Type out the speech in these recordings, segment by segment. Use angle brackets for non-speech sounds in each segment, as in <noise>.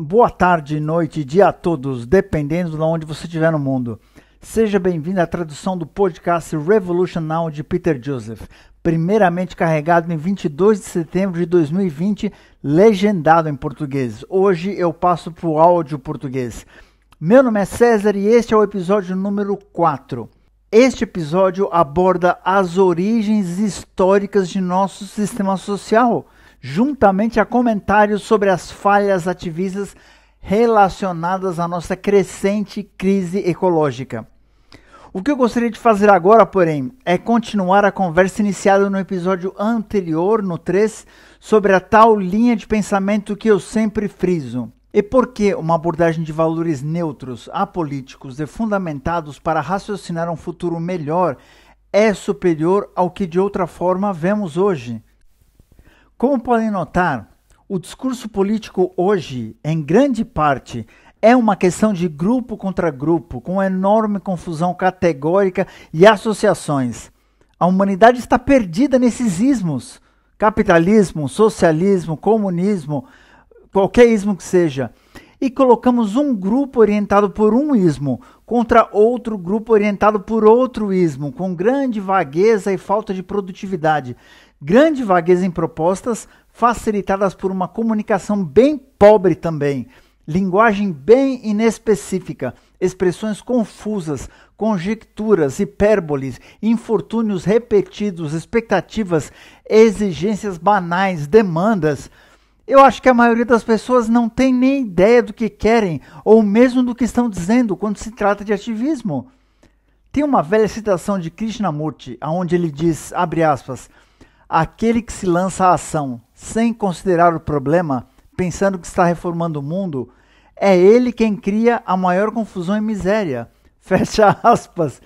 Boa tarde, noite, dia a todos, dependendo de onde você estiver no mundo. Seja bem-vindo à tradução do podcast Revolution Now de Peter Joseph, primeiramente carregado em 22 de setembro de 2020, legendado em português. Hoje eu passo para o áudio português. Meu nome é César e este é o episódio número 4. Este episódio aborda as origens históricas de nosso sistema social juntamente a comentários sobre as falhas ativistas relacionadas à nossa crescente crise ecológica. O que eu gostaria de fazer agora, porém, é continuar a conversa iniciada no episódio anterior, no 3, sobre a tal linha de pensamento que eu sempre friso. E por que uma abordagem de valores neutros, apolíticos e fundamentados para raciocinar um futuro melhor é superior ao que de outra forma vemos hoje? Como podem notar, o discurso político hoje, em grande parte, é uma questão de grupo contra grupo, com enorme confusão categórica e associações. A humanidade está perdida nesses ismos: capitalismo, socialismo, comunismo, qualquer ismo que seja. E colocamos um grupo orientado por um ismo contra outro grupo orientado por outro ismo, com grande vagueza e falta de produtividade, grande vagueza em propostas, facilitadas por uma comunicação bem pobre também, linguagem bem inespecífica, expressões confusas, conjecturas, hipérboles, infortúnios repetidos, expectativas, exigências banais, demandas. Eu acho que a maioria das pessoas não tem nem ideia do que querem ou mesmo do que estão dizendo quando se trata de ativismo. Tem uma velha citação de Krishnamurti, onde ele diz, abre aspas, Aquele que se lança à ação sem considerar o problema, pensando que está reformando o mundo, é ele quem cria a maior confusão e miséria. <laughs> Fecha aspas.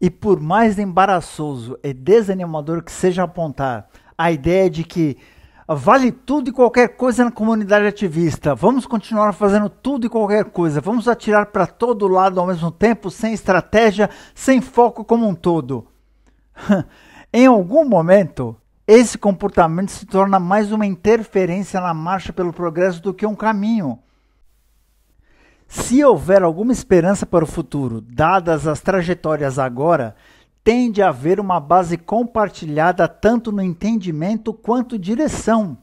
E por mais embaraçoso e desanimador que seja apontar a ideia de que vale tudo e qualquer coisa na comunidade ativista, vamos continuar fazendo tudo e qualquer coisa, vamos atirar para todo lado ao mesmo tempo, sem estratégia, sem foco como um todo. <laughs> Em algum momento, esse comportamento se torna mais uma interferência na marcha pelo progresso do que um caminho. Se houver alguma esperança para o futuro, dadas as trajetórias agora, tende a haver uma base compartilhada tanto no entendimento quanto direção.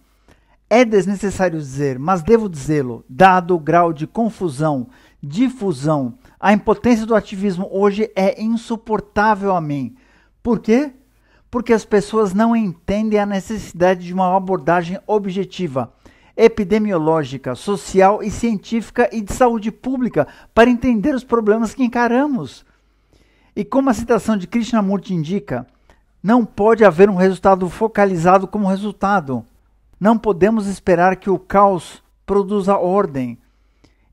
É desnecessário dizer, mas devo dizê-lo, dado o grau de confusão, difusão, a impotência do ativismo hoje é insuportável a mim. Por quê? porque as pessoas não entendem a necessidade de uma abordagem objetiva, epidemiológica, social e científica e de saúde pública para entender os problemas que encaramos. E como a citação de Krishnamurti indica, não pode haver um resultado focalizado como resultado. Não podemos esperar que o caos produza ordem.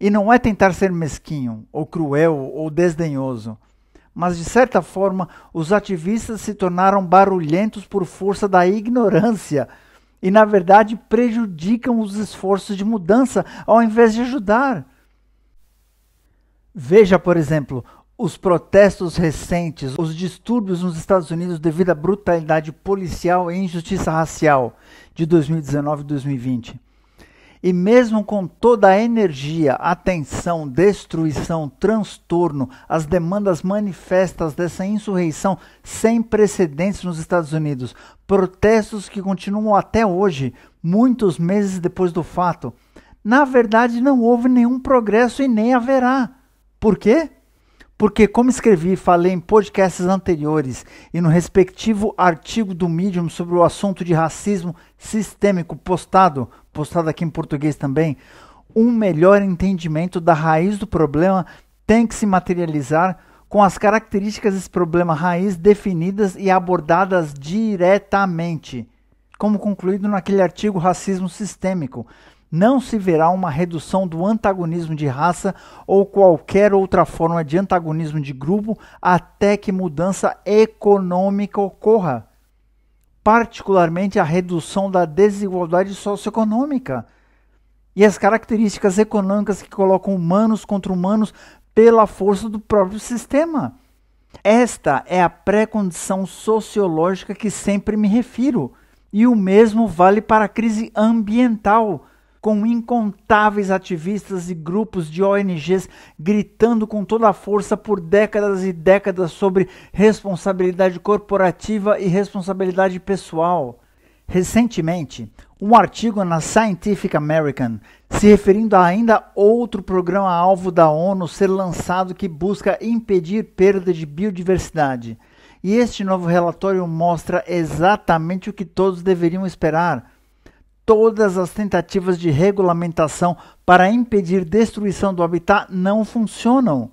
E não é tentar ser mesquinho, ou cruel, ou desdenhoso mas de certa forma os ativistas se tornaram barulhentos por força da ignorância e, na verdade, prejudicam os esforços de mudança ao invés de ajudar. Veja, por exemplo, os protestos recentes, os distúrbios nos Estados Unidos devido à brutalidade policial e injustiça racial de 2019 e 2020 e mesmo com toda a energia, atenção, destruição, transtorno, as demandas manifestas dessa insurreição sem precedentes nos Estados Unidos, protestos que continuam até hoje, muitos meses depois do fato, na verdade não houve nenhum progresso e nem haverá. Por quê? porque, como escrevi e falei em podcasts anteriores e no respectivo artigo do Medium sobre o assunto de racismo sistêmico postado, postado aqui em português também, um melhor entendimento da raiz do problema tem que se materializar com as características desse problema raiz definidas e abordadas diretamente, como concluído naquele artigo Racismo Sistêmico, não se verá uma redução do antagonismo de raça ou qualquer outra forma de antagonismo de grupo até que mudança econômica ocorra, particularmente a redução da desigualdade socioeconômica e as características econômicas que colocam humanos contra humanos pela força do próprio sistema. Esta é a pré-condição sociológica que sempre me refiro, e o mesmo vale para a crise ambiental com incontáveis ativistas e grupos de ONGs gritando com toda a força por décadas e décadas sobre responsabilidade corporativa e responsabilidade pessoal. Recentemente, um artigo na Scientific American se referindo a ainda outro programa-alvo da ONU ser lançado que busca impedir perda de biodiversidade. E este novo relatório mostra exatamente o que todos deveriam esperar todas as tentativas de regulamentação para impedir destruição do habitat não funcionam.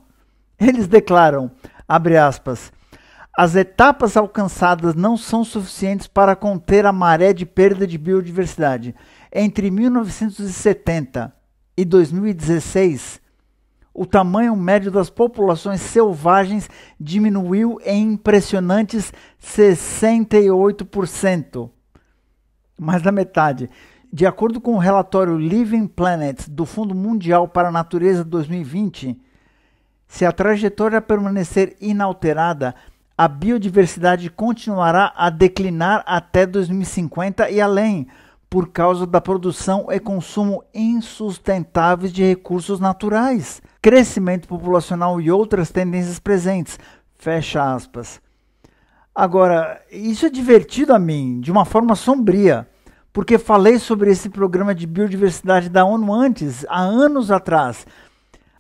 Eles declaram, abre aspas, as etapas alcançadas não são suficientes para conter a maré de perda de biodiversidade. Entre 1970 e 2016, o tamanho médio das populações selvagens diminuiu em impressionantes 68% mais da metade. De acordo com o relatório Living Planet do Fundo Mundial para a Natureza 2020, se a trajetória permanecer inalterada, a biodiversidade continuará a declinar até 2050 e além, por causa da produção e consumo insustentáveis de recursos naturais, crescimento populacional e outras tendências presentes. Fecha aspas. Agora, isso é divertido a mim, de uma forma sombria, porque falei sobre esse programa de biodiversidade da ONU antes, há anos atrás.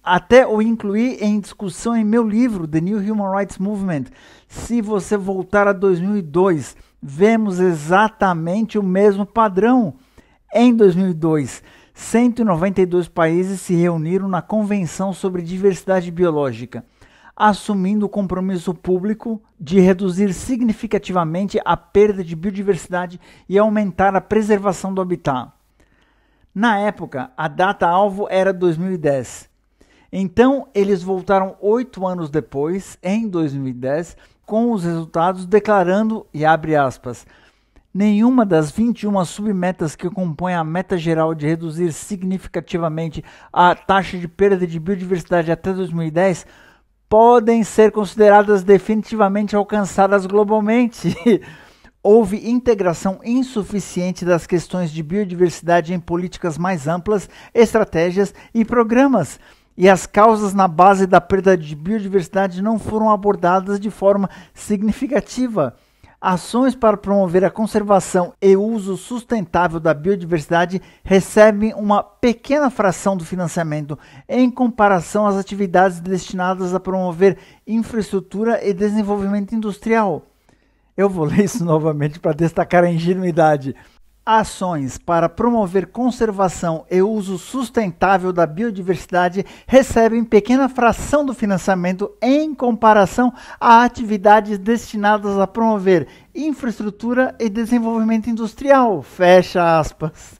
Até o incluí em discussão em meu livro, The New Human Rights Movement. Se você voltar a 2002, vemos exatamente o mesmo padrão. Em 2002, 192 países se reuniram na Convenção sobre Diversidade Biológica assumindo o compromisso público de reduzir significativamente a perda de biodiversidade e aumentar a preservação do habitat. Na época, a data-alvo era 2010. Então, eles voltaram oito anos depois, em 2010, com os resultados declarando, e abre aspas, nenhuma das 21 submetas que compõem a meta geral de reduzir significativamente a taxa de perda de biodiversidade até 2010 podem ser consideradas definitivamente alcançadas globalmente. <laughs> Houve integração insuficiente das questões de biodiversidade em políticas mais amplas, estratégias e programas e as causas na base da perda de biodiversidade não foram abordadas de forma significativa ações para promover a conservação e uso sustentável da biodiversidade recebem uma pequena fração do financiamento em comparação às atividades destinadas a promover infraestrutura e desenvolvimento industrial. Eu vou ler isso <laughs> novamente para destacar a ingenuidade. Ações para promover conservação e uso sustentável da biodiversidade recebem pequena fração do financiamento em comparação a atividades destinadas a promover infraestrutura e desenvolvimento industrial. Fecha aspas.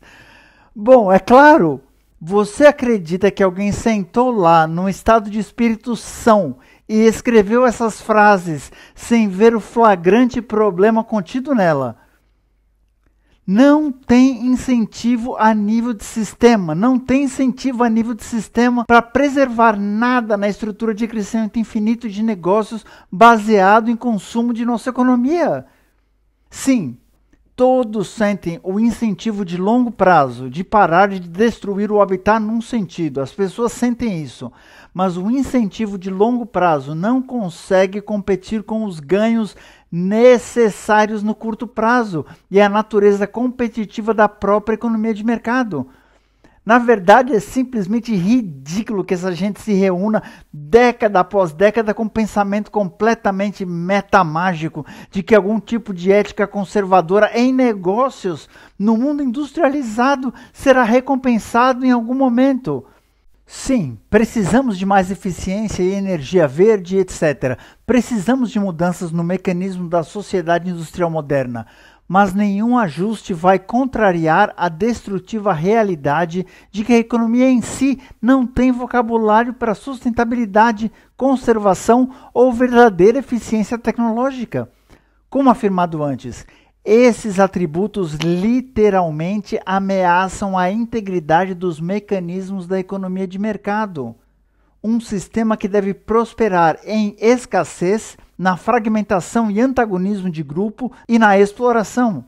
Bom, é claro, você acredita que alguém sentou lá num estado de espírito são e escreveu essas frases sem ver o flagrante problema contido nela? não tem incentivo a nível de sistema, não tem incentivo a nível de sistema para preservar nada na estrutura de crescimento infinito de negócios baseado em consumo de nossa economia. Sim, todos sentem o incentivo de longo prazo de parar de destruir o habitat num sentido, as pessoas sentem isso, mas o incentivo de longo prazo não consegue competir com os ganhos necessários no curto prazo e é a natureza competitiva da própria economia de mercado. Na verdade, é simplesmente ridículo que essa gente se reúna década após década com um pensamento completamente metamágico de que algum tipo de ética conservadora em negócios no mundo industrializado será recompensado em algum momento. Sim, precisamos de mais eficiência e energia verde, etc. Precisamos de mudanças no mecanismo da sociedade industrial moderna, mas nenhum ajuste vai contrariar a destrutiva realidade de que a economia em si não tem vocabulário para sustentabilidade, conservação ou verdadeira eficiência tecnológica. Como afirmado antes, esses atributos literalmente ameaçam a integridade dos mecanismos da economia de mercado. Um sistema que deve prosperar em escassez, na fragmentação e antagonismo de grupo e na exploração.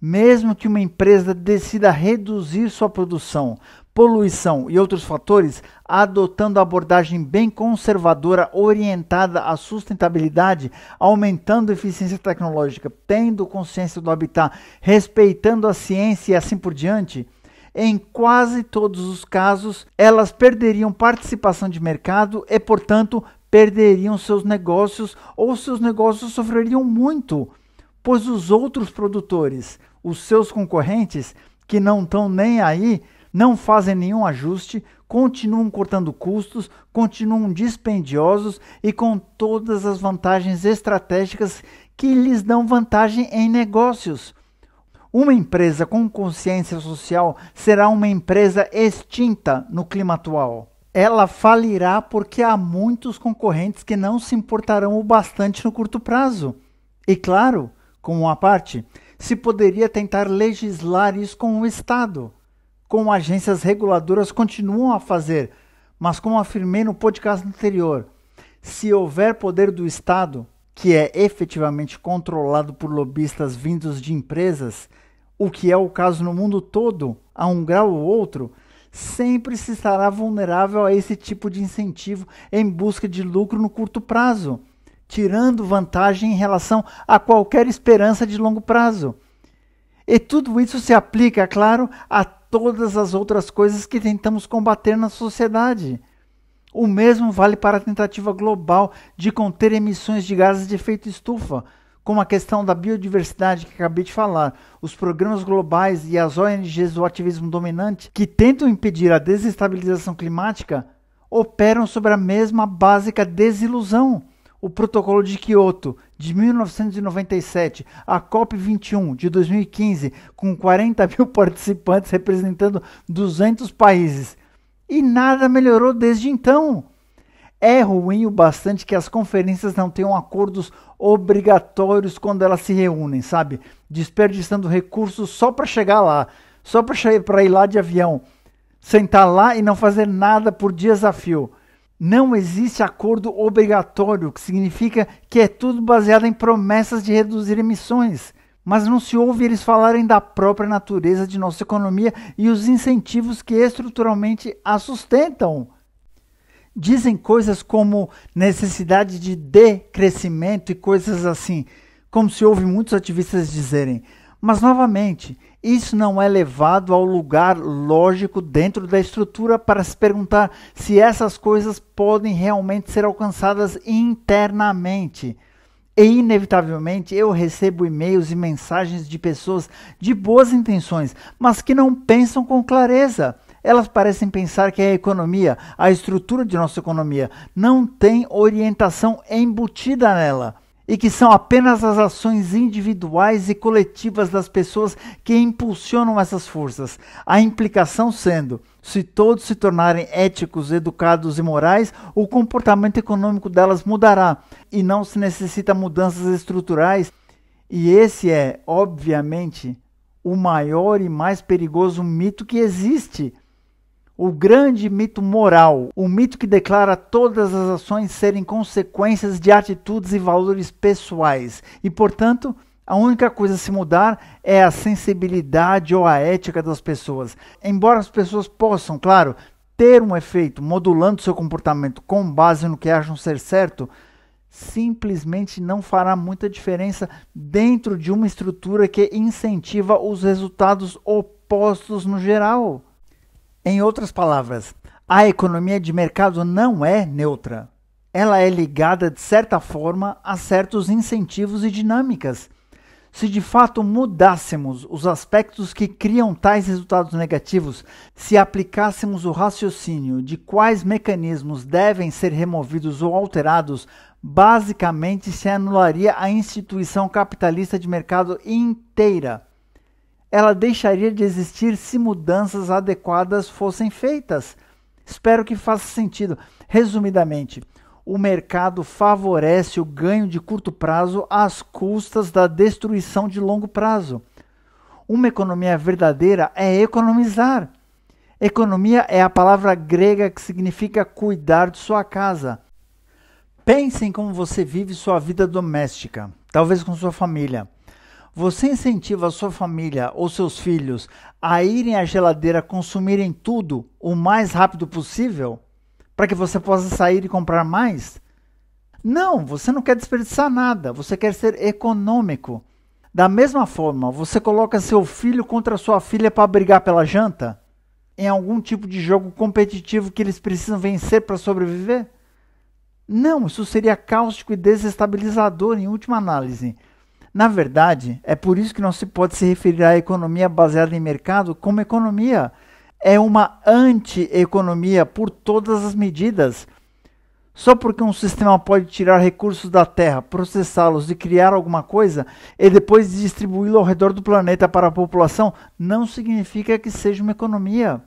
Mesmo que uma empresa decida reduzir sua produção poluição e outros fatores, adotando abordagem bem conservadora orientada à sustentabilidade, aumentando eficiência tecnológica, tendo consciência do habitat, respeitando a ciência e assim por diante. Em quase todos os casos, elas perderiam participação de mercado e, portanto, perderiam seus negócios ou seus negócios sofreriam muito, pois os outros produtores, os seus concorrentes, que não estão nem aí, não fazem nenhum ajuste, continuam cortando custos, continuam dispendiosos e com todas as vantagens estratégicas que lhes dão vantagem em negócios. Uma empresa com consciência social será uma empresa extinta no clima atual. Ela falirá porque há muitos concorrentes que não se importarão o bastante no curto prazo. E claro, como uma parte, se poderia tentar legislar isso com o Estado como agências reguladoras continuam a fazer, mas como afirmei no podcast anterior, se houver poder do Estado, que é efetivamente controlado por lobistas vindos de empresas, o que é o caso no mundo todo, a um grau ou outro, sempre se estará vulnerável a esse tipo de incentivo em busca de lucro no curto prazo, tirando vantagem em relação a qualquer esperança de longo prazo. E tudo isso se aplica, é claro, a todas as outras coisas que tentamos combater na sociedade. O mesmo vale para a tentativa global de conter emissões de gases de efeito estufa, como a questão da biodiversidade que acabei de falar, os programas globais e as ONGs do ativismo dominante que tentam impedir a desestabilização climática operam sobre a mesma básica desilusão o Protocolo de Quioto de 1997, a COP21 de 2015, com 40 mil <laughs> participantes representando 200 países. E nada melhorou desde então. É ruim o bastante que as conferências não tenham acordos obrigatórios quando elas se reúnem, sabe? Desperdiçando recursos só para chegar lá, só para ir lá de avião, sentar lá e não fazer nada por desafio. a fio. Não existe acordo obrigatório, que significa que é tudo baseado em promessas de reduzir emissões. Mas não se ouve eles falarem da própria natureza de nossa economia e os incentivos que estruturalmente a sustentam. Dizem coisas como necessidade de decrescimento e coisas assim, como se ouve muitos ativistas dizerem. Mas, novamente, isso não é levado ao lugar lógico dentro da estrutura para se perguntar se essas coisas podem realmente ser alcançadas internamente. E inevitavelmente eu recebo e-mails e mensagens de pessoas de boas intenções, mas que não pensam com clareza. Elas parecem pensar que a economia, a estrutura de nossa economia, não tem orientação embutida nela e que são apenas as ações individuais e coletivas das pessoas que impulsionam essas forças, a implicação sendo, se todos se tornarem éticos, educados e morais, o comportamento econômico delas mudará e não se necessita mudanças estruturais, e esse é, obviamente, o maior e mais perigoso mito que existe o grande mito moral, o mito que declara todas as ações serem consequências de atitudes e valores pessoais, e, portanto, a única coisa a se mudar é a sensibilidade ou a ética das pessoas. Embora as pessoas possam, claro, ter um efeito modulando seu comportamento com base no que acham ser certo, simplesmente não fará muita diferença dentro de uma estrutura que incentiva os resultados opostos no geral. Em outras palavras, a economia de mercado não é neutra. Ela é ligada, de certa forma, a certos incentivos e dinâmicas. Se de fato mudássemos os aspectos que criam tais resultados negativos, se aplicássemos o raciocínio de quais mecanismos devem ser removidos ou alterados, basicamente se anularia a instituição capitalista de mercado inteira ela deixaria de existir se mudanças adequadas fossem feitas. Espero que faça sentido. Resumidamente, o mercado favorece o ganho de curto prazo às custas da destruição de longo prazo. Uma economia verdadeira é economizar. Economia é a palavra grega que significa cuidar de sua casa. Pense em como você vive sua vida doméstica, talvez com sua família você incentiva a sua família ou seus filhos a irem à geladeira consumirem tudo o mais rápido possível para que você possa sair e comprar mais? Não, você não quer desperdiçar nada, você quer ser econômico. Da mesma forma, você coloca seu filho contra sua filha para brigar pela janta? Em algum tipo de jogo competitivo que eles precisam vencer para sobreviver? Não, isso seria cáustico e desestabilizador em última análise. Na verdade, é por isso que não se pode se referir à economia baseada em mercado como economia. É uma anti-economia por todas as medidas. Só porque um sistema pode tirar recursos da Terra, processá-los e criar alguma coisa e depois distribuí-lo ao redor do planeta para a população, não significa que seja uma economia.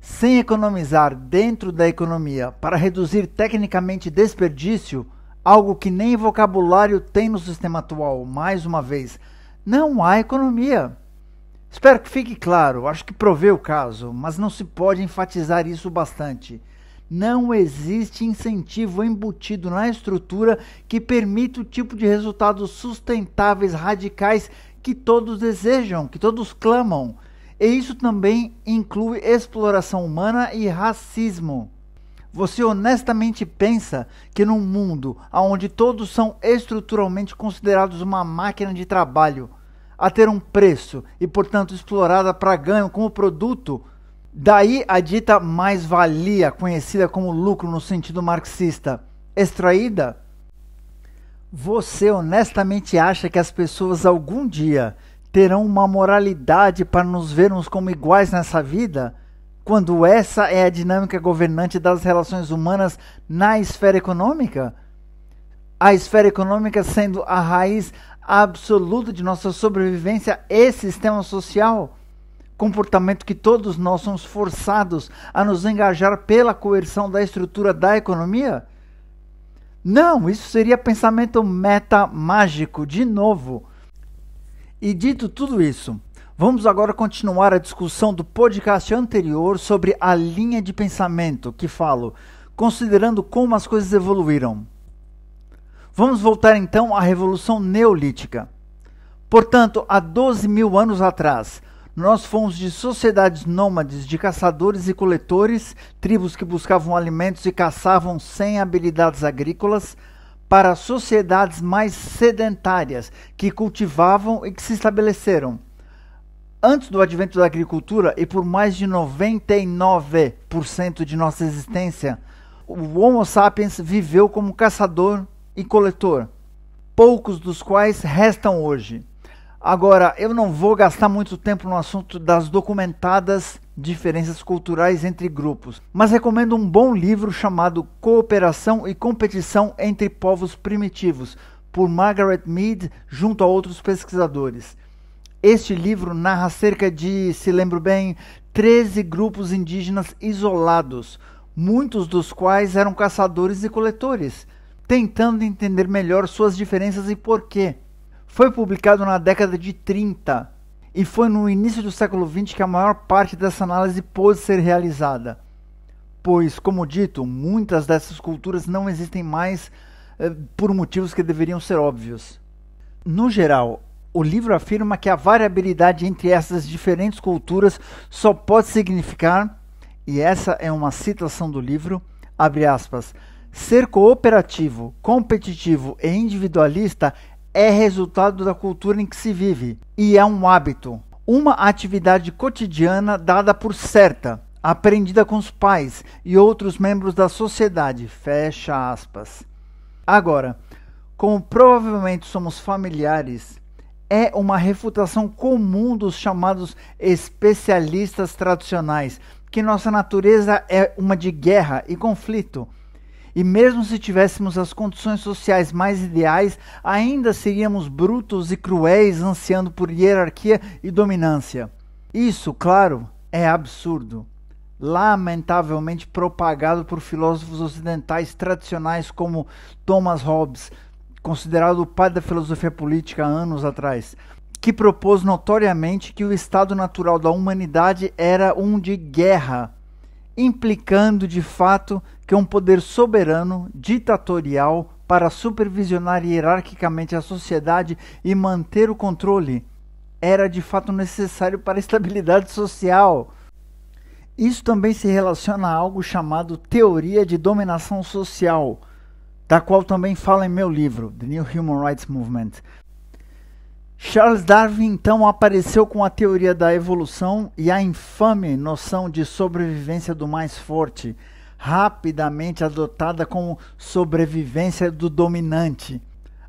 Sem economizar dentro da economia para reduzir tecnicamente desperdício, algo que nem vocabulário tem no sistema atual. Mais uma vez, não há economia. Espero que fique claro, acho que provei o caso, mas não se pode enfatizar isso bastante. Não existe incentivo embutido na estrutura que permita o tipo de resultados sustentáveis radicais que todos desejam, que todos clamam. E isso também inclui exploração humana e racismo. Você honestamente pensa que num mundo onde todos são estruturalmente considerados uma máquina de trabalho, a ter um preço e, portanto, explorada para ganho como produto, daí a dita mais-valia, conhecida como lucro no sentido marxista, extraída? Você honestamente acha que as pessoas algum dia terão uma moralidade para nos vermos como iguais nessa vida? quando essa é a dinâmica governante das relações humanas na esfera econômica? A esfera econômica sendo a raiz absoluta de nossa sobrevivência e sistema social? Comportamento que todos nós somos forçados a nos engajar pela coerção da estrutura da economia? Não, isso seria pensamento meta mágico, de novo. E dito tudo isso, Vamos agora continuar a discussão do podcast anterior sobre a linha de pensamento que falo, considerando como as coisas evoluíram. Vamos voltar então à Revolução Neolítica. Portanto, há 12 mil anos atrás, nós fomos de sociedades nômades de caçadores e coletores, tribos que buscavam alimentos e caçavam sem habilidades agrícolas, para sociedades mais sedentárias que cultivavam e que se estabeleceram antes do advento da agricultura e por mais de 99% de nossa existência, o Homo sapiens viveu como caçador e coletor, poucos dos quais restam hoje. Agora, eu não vou gastar muito tempo no assunto das documentadas diferenças culturais entre grupos, mas recomendo um bom livro chamado Cooperação e Competição entre Povos Primitivos, por Margaret Mead, junto a outros pesquisadores. Este livro narra cerca de, se lembro bem, 13 grupos indígenas isolados, muitos dos quais eram caçadores e coletores, tentando entender melhor suas diferenças e porquê. Foi publicado na década de 30 e foi no início do século XX que a maior parte dessa análise pôde ser realizada. Pois, como dito, muitas dessas culturas não existem mais eh, por motivos que deveriam ser óbvios. No geral, o livro afirma que a variabilidade entre essas diferentes culturas só pode significar, e essa é uma citação do livro, abre aspas, ser cooperativo, competitivo e individualista é resultado da cultura em que se vive e é um hábito, uma atividade cotidiana dada por certa, aprendida com os pais e outros membros da sociedade. Fecha aspas. Agora, como provavelmente somos familiares é uma refutação comum dos chamados especialistas tradicionais, que nossa natureza é uma de guerra e conflito. E mesmo se tivéssemos as condições sociais mais ideais, ainda seríamos brutos e cruéis, ansiando por hierarquia e dominância. Isso, claro, é absurdo. Lamentavelmente propagado por filósofos ocidentais tradicionais como Thomas Hobbes, considerado o pai da filosofia política anos atrás, que propôs notoriamente que o estado natural da humanidade era um de guerra, implicando de fato que um poder soberano, ditatorial, para supervisionar hierarquicamente a sociedade e manter o controle era de fato necessário para a estabilidade social. Isso também se relaciona a algo chamado teoria de dominação social, da qual também falo em meu livro, The New Human Rights Movement. Charles Darwin então apareceu com a teoria da evolução e a infame noção de sobrevivência do mais forte, rapidamente adotada como sobrevivência do dominante.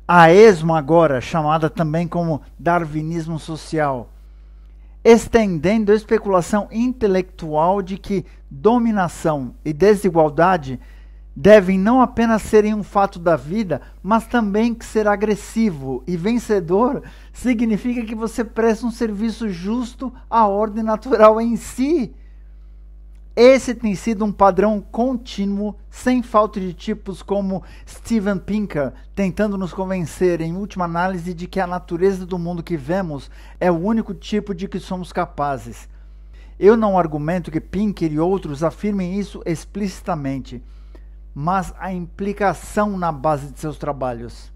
A esmo agora, chamada também como darwinismo social, estendendo a especulação intelectual de que dominação e desigualdade devem não apenas serem um fato da vida, mas também que ser agressivo e vencedor significa que você presta um serviço justo à ordem natural em si. Esse tem sido um padrão contínuo, sem falta de tipos como Steven Pinker, tentando nos convencer, em última análise, de que a natureza do mundo que vemos é o único tipo de que somos capazes. Eu não argumento que Pinker e outros afirmem isso explicitamente mas a implicação na base de seus trabalhos.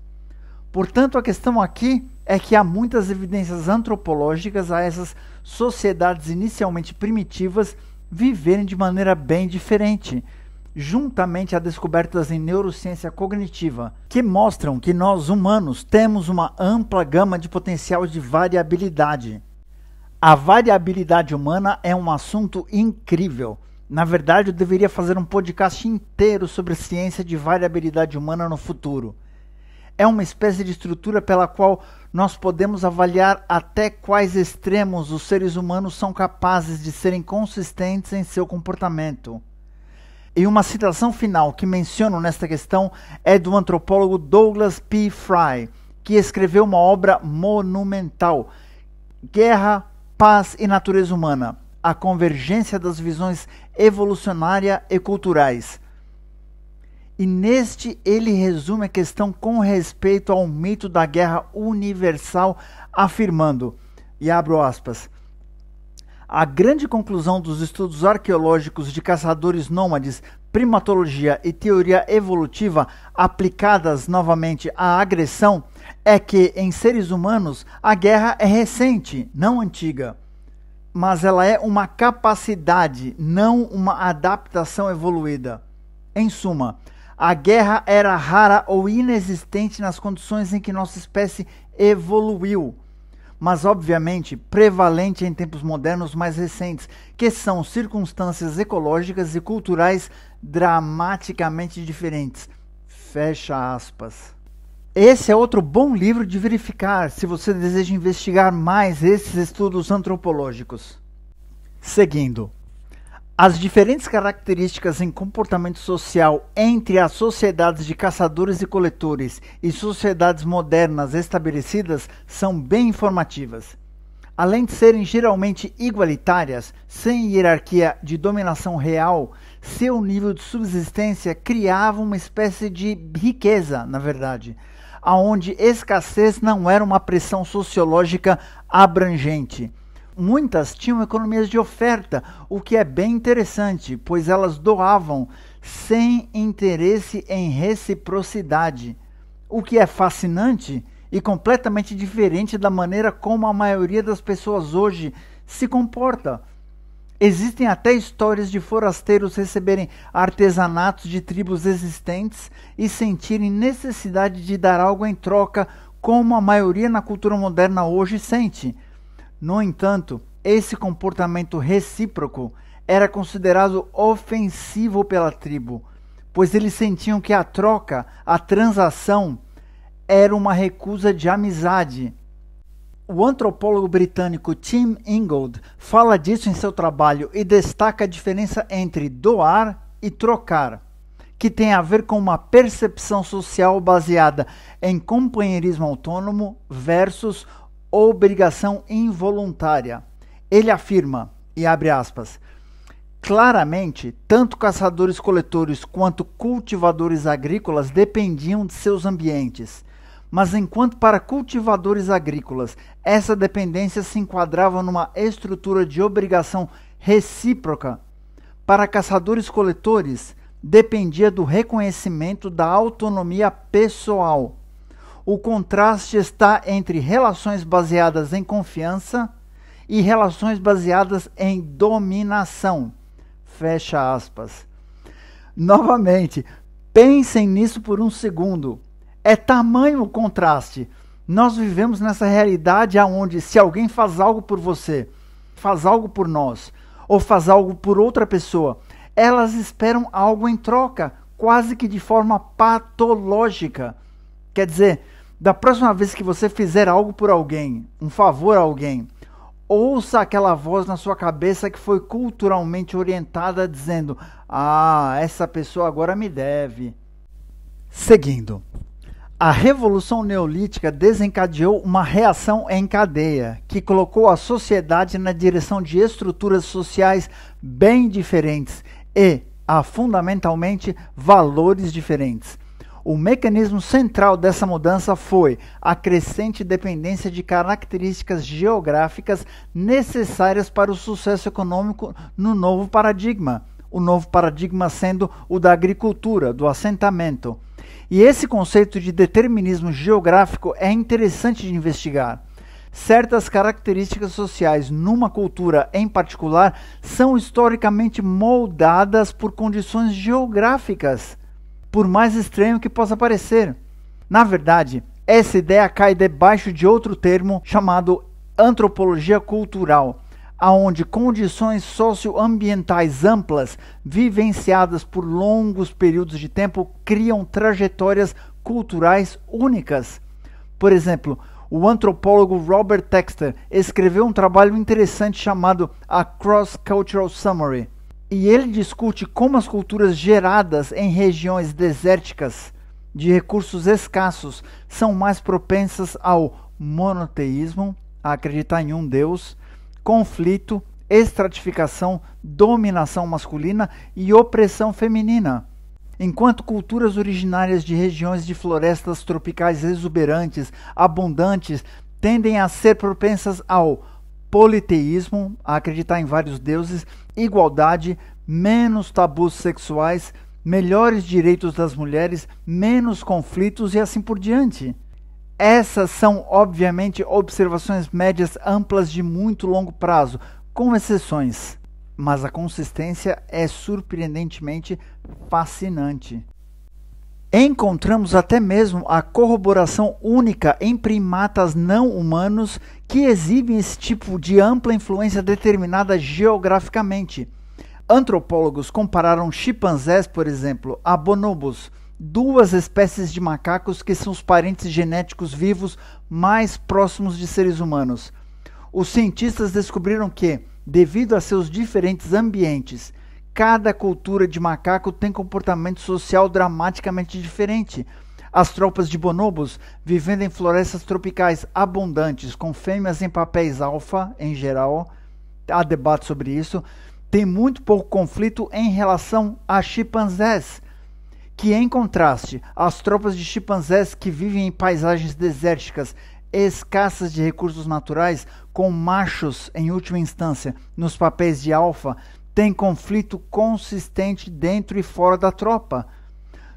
Portanto, a questão aqui é que há muitas evidências antropológicas a essas sociedades inicialmente primitivas viverem de maneira bem diferente, juntamente a descobertas em neurociência cognitiva, que mostram que nós humanos temos uma ampla gama de potencial de variabilidade. A variabilidade humana é um assunto incrível na verdade, eu deveria fazer um podcast inteiro sobre ciência de variabilidade humana no futuro. É uma espécie de estrutura pela qual nós podemos avaliar até quais extremos os seres humanos são capazes de serem consistentes em seu comportamento. E uma citação final que menciono nesta questão é do antropólogo Douglas P. Fry, que escreveu uma obra monumental: Guerra, Paz e Natureza Humana A Convergência das Visões evolucionária e culturais. E neste ele resume a questão com respeito ao mito da guerra universal, afirmando, e abro aspas, a grande conclusão dos estudos arqueológicos de caçadores nômades, primatologia e teoria evolutiva aplicadas novamente à agressão é que em seres humanos a guerra é recente, não antiga mas ela é uma capacidade, não uma adaptação evoluída. Em suma, a guerra era rara ou inexistente nas condições em que nossa espécie evoluiu, mas obviamente prevalente em tempos modernos mais recentes, que são circunstâncias ecológicas e culturais dramaticamente diferentes. Fecha aspas. Esse é outro bom livro de verificar se você deseja investigar mais esses estudos antropológicos. Seguindo, as diferentes características em comportamento social entre as sociedades de caçadores e coletores e sociedades modernas estabelecidas são bem informativas. Além de serem geralmente igualitárias, sem hierarquia de dominação real, seu nível de subsistência criava uma espécie de riqueza, na verdade aonde escassez não era uma pressão sociológica abrangente. Muitas tinham economias de oferta, o que é bem interessante, pois elas doavam sem interesse em reciprocidade, o que é fascinante e completamente diferente da maneira como a maioria das pessoas hoje se comporta Existem até histórias de forasteiros receberem artesanatos de tribos existentes e sentirem necessidade de dar algo em troca, como a maioria na cultura moderna hoje sente. No entanto, esse comportamento recíproco era considerado ofensivo pela tribo, pois eles sentiam que a troca, a transação, era uma recusa de amizade o antropólogo britânico Tim Ingold fala disso em seu trabalho e destaca a diferença entre doar e trocar, que tem a ver com uma percepção social baseada em companheirismo autônomo versus obrigação involuntária. Ele afirma, e abre aspas, Claramente, tanto caçadores-coletores quanto cultivadores agrícolas dependiam de seus ambientes mas enquanto para cultivadores agrícolas essa dependência se enquadrava numa estrutura de obrigação recíproca, para caçadores-coletores dependia do reconhecimento da autonomia pessoal. O contraste está entre relações baseadas em confiança e relações baseadas em dominação. Fecha aspas. Novamente, pensem nisso por um segundo. É tamanho o contraste. Nós vivemos nessa realidade aonde se alguém faz algo por você, faz algo por nós, ou faz algo por outra pessoa, elas esperam algo em troca, quase que de forma patológica. Quer dizer, da próxima vez que você fizer algo por alguém, um favor a alguém, ouça aquela voz na sua cabeça que foi culturalmente orientada dizendo: "Ah, essa pessoa agora me deve". Seguindo, a Revolução Neolítica desencadeou uma reação em cadeia, que colocou a sociedade na direção de estruturas sociais bem diferentes e, a fundamentalmente, valores diferentes. O mecanismo central dessa mudança foi a crescente dependência de características geográficas necessárias para o sucesso econômico no novo paradigma, o novo paradigma sendo o da agricultura, do assentamento. E esse conceito de determinismo geográfico é interessante de investigar. Certas características sociais numa cultura em particular são historicamente moldadas por condições geográficas, por mais estranho que possa parecer. Na verdade, essa ideia cai debaixo de outro termo chamado antropologia cultural aonde condições socioambientais amplas, vivenciadas por longos períodos de tempo, criam trajetórias culturais únicas. Por exemplo, o antropólogo Robert Texter escreveu um trabalho interessante chamado A Cross Cultural Summary, e ele discute como as culturas geradas em regiões desérticas de recursos escassos são mais propensas ao monoteísmo, a acreditar em um deus, conflito, estratificação, dominação masculina e opressão feminina. Enquanto culturas originárias de regiões de florestas tropicais exuberantes, abundantes, tendem a ser propensas ao politeísmo, a acreditar em vários deuses, igualdade, menos tabus sexuais, melhores direitos das mulheres, menos conflitos e assim por diante. Essas são, obviamente, observações médias amplas de muito longo prazo, com exceções, mas a consistência é surpreendentemente fascinante. Encontramos até mesmo a corroboração única em primatas não humanos que exibem esse tipo de ampla influência determinada geograficamente. Antropólogos compararam chimpanzés, por exemplo, a bonobos duas espécies de macacos que são os parentes genéticos vivos mais próximos de seres humanos. Os cientistas descobriram que, devido a seus diferentes ambientes, cada cultura de macaco tem comportamento social dramaticamente diferente. As tropas de bonobos, vivendo em florestas tropicais abundantes, com fêmeas em papéis alfa, em geral, há debate sobre isso, têm muito pouco conflito em relação a chimpanzés, que, é em contraste, as tropas de chimpanzés que vivem em paisagens desérticas escassas de recursos naturais, com machos em última instância nos papéis de alfa, têm conflito consistente dentro e fora da tropa.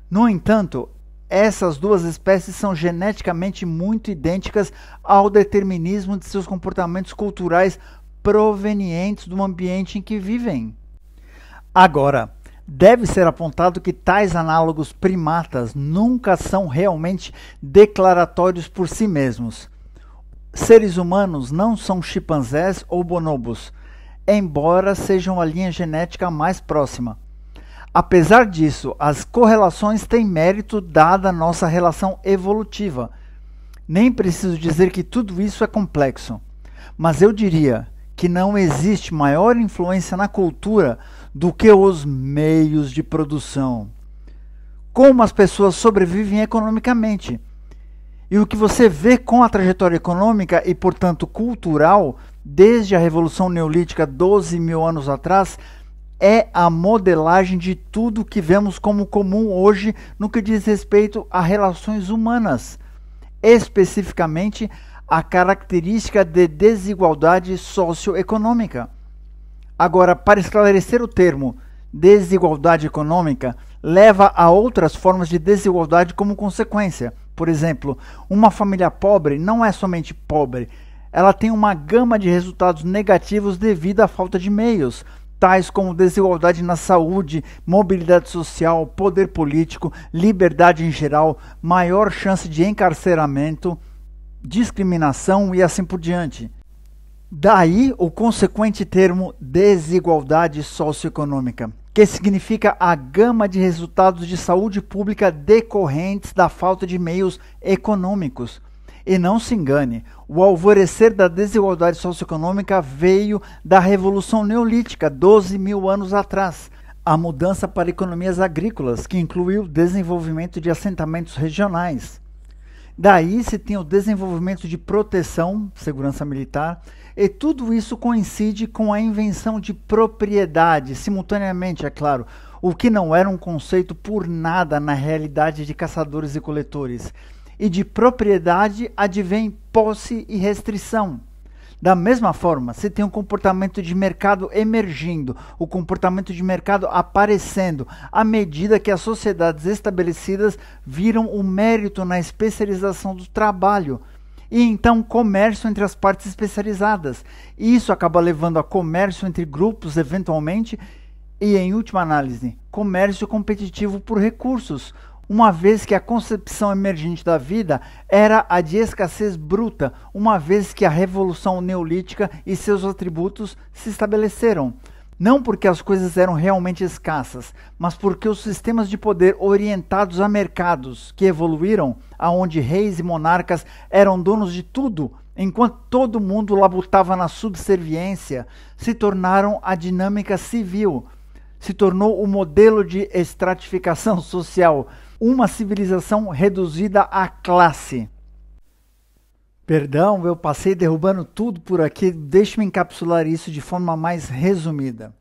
No entanto, essas duas espécies são geneticamente muito idênticas ao determinismo de seus comportamentos culturais provenientes do ambiente em que vivem. Agora, Deve ser apontado que tais análogos primatas nunca são realmente declaratórios por si mesmos. Seres humanos não são chimpanzés ou bonobos, embora sejam a linha genética mais próxima. Apesar disso, as correlações têm mérito dada a nossa relação evolutiva. Nem preciso dizer que tudo isso é complexo, mas eu diria que não existe maior influência na cultura do que os meios de produção. Como as pessoas sobrevivem economicamente. E o que você vê com a trajetória econômica e, portanto, cultural, desde a Revolução Neolítica 12 mil anos atrás, é a modelagem de tudo que vemos como comum hoje no que diz respeito a relações humanas, especificamente a característica de desigualdade socioeconômica. Agora, para esclarecer o termo desigualdade econômica, leva a outras formas de desigualdade como consequência. Por exemplo, uma família pobre não é somente pobre, ela tem uma gama de resultados negativos devido à falta de meios, tais como desigualdade na saúde, mobilidade social, poder político, liberdade em geral, maior chance de encarceramento, discriminação e assim por diante. Daí o consequente termo desigualdade socioeconômica, que significa a gama de resultados de saúde pública decorrentes da falta de meios econômicos. E não se engane, o alvorecer da desigualdade socioeconômica veio da Revolução Neolítica, 12 mil anos atrás. A mudança para economias agrícolas, que incluiu o desenvolvimento de assentamentos regionais. Daí se tem o desenvolvimento de proteção, segurança militar, e tudo isso coincide com a invenção de propriedade, simultaneamente, é claro, o que não era um conceito por nada na realidade de caçadores e coletores. E de propriedade advém posse e restrição. Da mesma forma, se tem um comportamento de mercado emergindo, o comportamento de mercado aparecendo, à medida que as sociedades estabelecidas viram o mérito na especialização do trabalho e então comércio entre as partes especializadas. Isso acaba levando a comércio entre grupos, eventualmente, e, em última análise, comércio competitivo por recursos, uma vez que a concepção emergente da vida era a de escassez bruta, uma vez que a Revolução Neolítica e seus atributos se estabeleceram. Não porque as coisas eram realmente escassas, mas porque os sistemas de poder orientados a mercados que evoluíram, aonde reis e monarcas eram donos de tudo, enquanto todo mundo labutava na subserviência, se tornaram a dinâmica civil, se tornou o modelo de estratificação <laughs> social, uma civilização reduzida à classe. Perdão, eu passei derrubando tudo por aqui, deixe-me encapsular isso de forma mais resumida.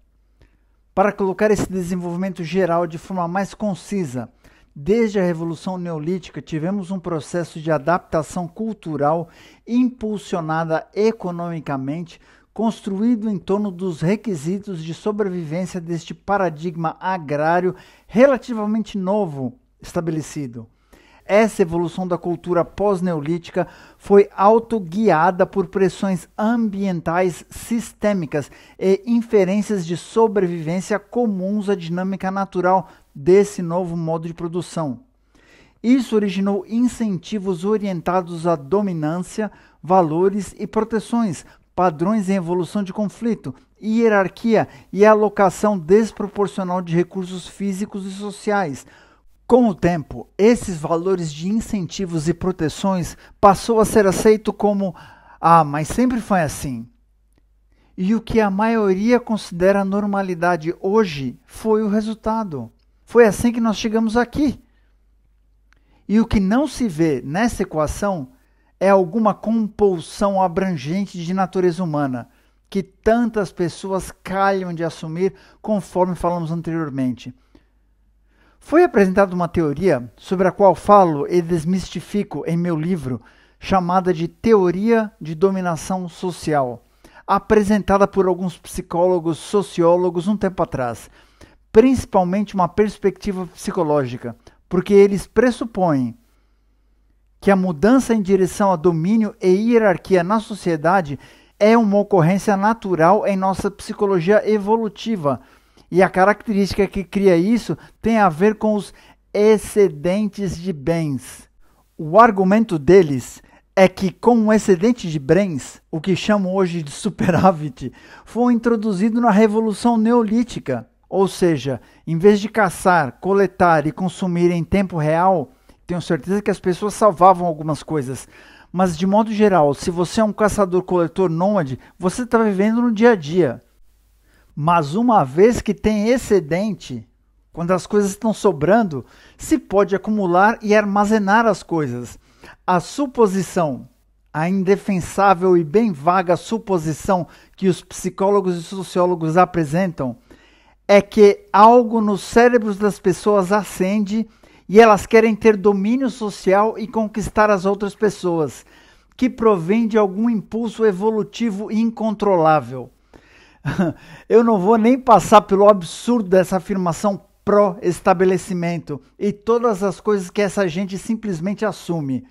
Para colocar esse desenvolvimento geral de forma mais concisa, Desde a Revolução Neolítica, tivemos um processo de adaptação cultural impulsionada economicamente, construído em torno dos requisitos de sobrevivência deste paradigma agrário relativamente novo estabelecido. Essa evolução da cultura pós-neolítica foi autoguiada por pressões ambientais sistêmicas e inferências de sobrevivência comuns à dinâmica natural desse novo modo de produção. Isso originou incentivos orientados à dominância, valores e proteções, padrões em evolução de conflito, hierarquia e alocação desproporcional de recursos físicos e sociais, com o tempo, esses valores de incentivos e proteções passou a ser aceito como ah, mas sempre foi assim. E o que a maioria considera normalidade hoje foi o resultado. Foi assim que nós chegamos aqui. E o que não se vê nessa equação é alguma compulsão abrangente de natureza humana que tantas pessoas calham de assumir, conforme falamos anteriormente. Foi apresentada uma teoria sobre a qual falo e desmistifico em meu livro, chamada de teoria de dominação social, apresentada por alguns psicólogos, sociólogos um tempo atrás, principalmente uma perspectiva psicológica, porque eles pressupõem que a mudança em direção a domínio e hierarquia na sociedade é uma ocorrência natural em nossa psicologia evolutiva e a característica que cria isso tem a ver com os excedentes de bens. O argumento deles é que, com o excedente de bens, o que chamam hoje de superávit, foi introduzido na Revolução Neolítica. Ou seja, em vez de caçar, coletar e consumir em tempo real, tenho certeza que as pessoas salvavam algumas coisas. Mas, de modo geral, se você é um caçador-coletor nômade, você está vivendo no dia a dia. Mas uma vez que tem excedente, quando as coisas estão sobrando, se pode acumular e armazenar as coisas. A suposição, a indefensável e bem vaga suposição que os psicólogos e sociólogos apresentam, é que algo nos cérebros das pessoas acende e elas querem ter domínio social e conquistar as outras pessoas, que provém de algum impulso evolutivo incontrolável. <laughs> Eu não vou nem passar pelo absurdo dessa afirmação pró-estabelecimento e todas as coisas que essa gente simplesmente assume.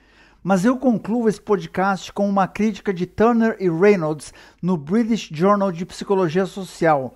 Mas eu concluo esse podcast com uma crítica de Turner e Reynolds no British Journal de Psicologia Social.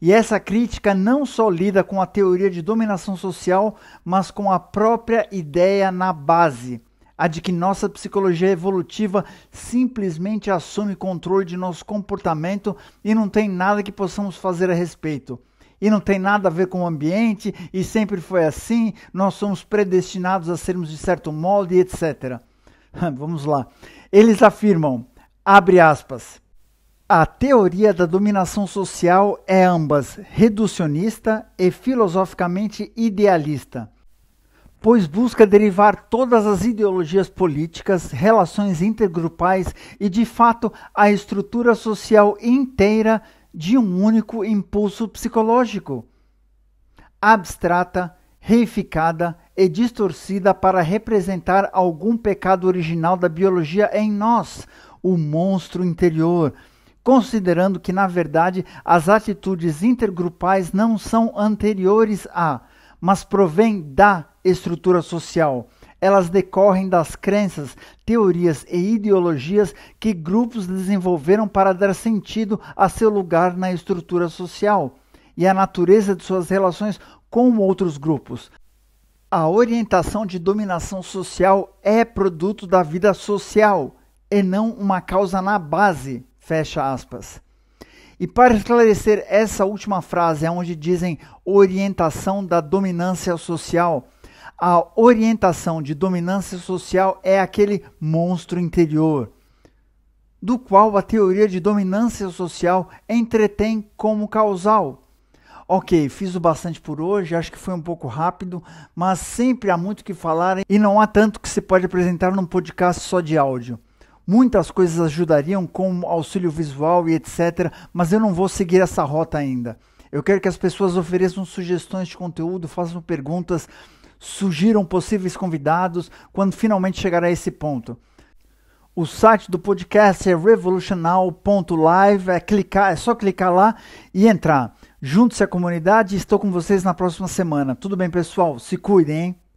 E essa crítica não só lida com a teoria de dominação social, mas com a própria ideia na base a de que nossa psicologia evolutiva simplesmente assume controle de nosso comportamento e não tem nada que possamos fazer a respeito. E não tem nada a ver com o ambiente, e sempre foi assim, nós somos predestinados a sermos de certo modo etc. <laughs> Vamos lá. Eles afirmam, abre aspas, a teoria da dominação social é ambas reducionista e filosoficamente idealista pois busca derivar todas as ideologias políticas, relações intergrupais e, de fato, a estrutura social inteira de um único impulso psicológico, abstrata, reificada e distorcida para representar algum pecado original da biologia em nós, o monstro interior, considerando que, na verdade, as atitudes intergrupais não são anteriores a mas provém da estrutura social. Elas decorrem das crenças, teorias e ideologias que grupos desenvolveram para dar sentido a seu lugar na estrutura social e à natureza de suas relações com outros grupos. A orientação de dominação social é produto da vida social e não uma causa na base. Fecha aspas. E para esclarecer essa última frase, é onde dizem orientação da dominância social. A orientação de dominância social é aquele monstro interior, do qual a teoria de dominância social entretém como causal. Ok, fiz o bastante por hoje, acho que foi um pouco rápido, mas sempre há muito que falar e não há tanto que se pode apresentar num podcast só de áudio. Muitas coisas ajudariam como auxílio visual e etc, mas eu não vou seguir essa rota ainda. Eu quero que as pessoas ofereçam sugestões de conteúdo, façam perguntas, sugiram possíveis convidados quando finalmente chegar a esse ponto. O site do podcast é revolucional.live, é clicar, é só clicar lá e entrar. Junte-se à comunidade, estou com vocês na próxima semana. Tudo bem, pessoal? Se cuidem, hein?